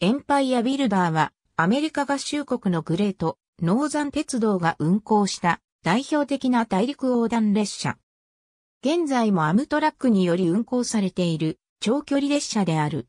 エンパイアビルダーはアメリカ合衆国のグレート、ノーザン鉄道が運行した代表的な大陸横断列車。現在もアムトラックにより運行されている長距離列車である。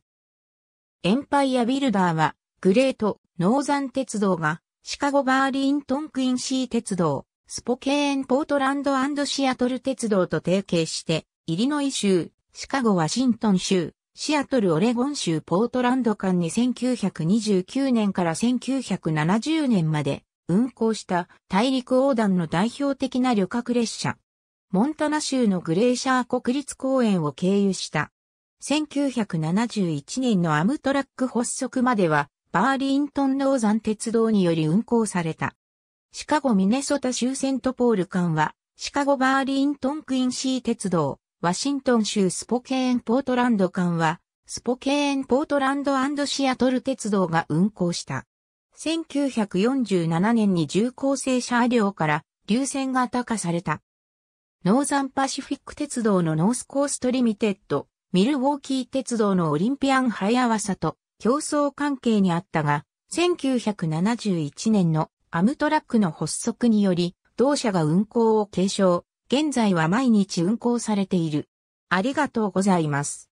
エンパイアビルダーはグレート、ノーザン鉄道がシカゴバーリントンクインシー鉄道、スポケーンポートランドシアトル鉄道と提携して、イリノイ州、シカゴワシントン州、シアトル・オレゴン州ポートランド間に1929年から1970年まで運行した大陸横断の代表的な旅客列車。モンタナ州のグレーシャー国立公園を経由した。1971年のアムトラック発足まではバーリントンノーザン鉄道により運行された。シカゴ・ミネソタ州セントポール間はシカゴ・バーリントン・クインシー鉄道。ワシントン州スポケーンポートランド間は、スポケーンポートランドシアトル鉄道が運行した。1947年に重厚性車両から流線が高化された。ノーザンパシフィック鉄道のノースコーストリミテッド、ミルウォーキー鉄道のオリンピアン早合と競争関係にあったが、1971年のアムトラックの発足により、同社が運行を継承、現在は毎日運行されている。ありがとうございます。